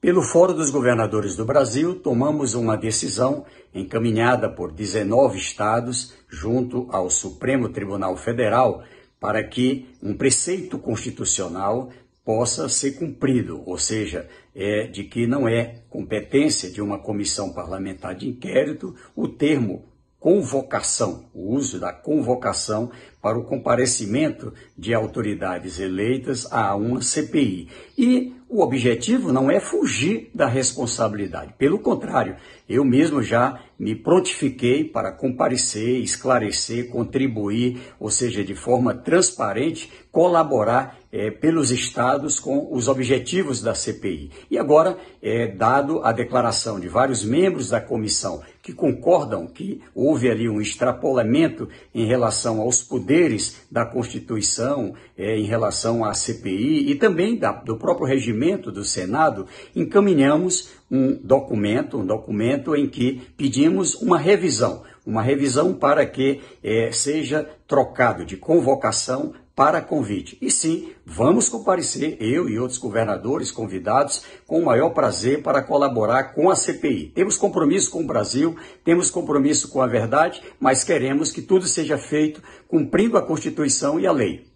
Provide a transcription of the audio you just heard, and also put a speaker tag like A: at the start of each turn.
A: Pelo Fórum dos Governadores do Brasil, tomamos uma decisão encaminhada por 19 estados junto ao Supremo Tribunal Federal para que um preceito constitucional possa ser cumprido, ou seja, é de que não é competência de uma comissão parlamentar de inquérito o termo convocação, o uso da convocação para o comparecimento de autoridades eleitas a uma CPI. E o objetivo não é fugir da responsabilidade, pelo contrário, eu mesmo já me prontifiquei para comparecer, esclarecer, contribuir, ou seja, de forma transparente, colaborar é, pelos estados com os objetivos da CPI. E agora, é, dado a declaração de vários membros da comissão que concordam que houve ali um extrapolamento em relação aos poderes da Constituição, é, em relação à CPI e também da, do próprio regimento requerimento do Senado, encaminhamos um documento, um documento em que pedimos uma revisão, uma revisão para que eh, seja trocado de convocação para convite. E sim, vamos comparecer, eu e outros governadores convidados, com o maior prazer para colaborar com a CPI. Temos compromisso com o Brasil, temos compromisso com a verdade, mas queremos que tudo seja feito cumprindo a Constituição e a lei.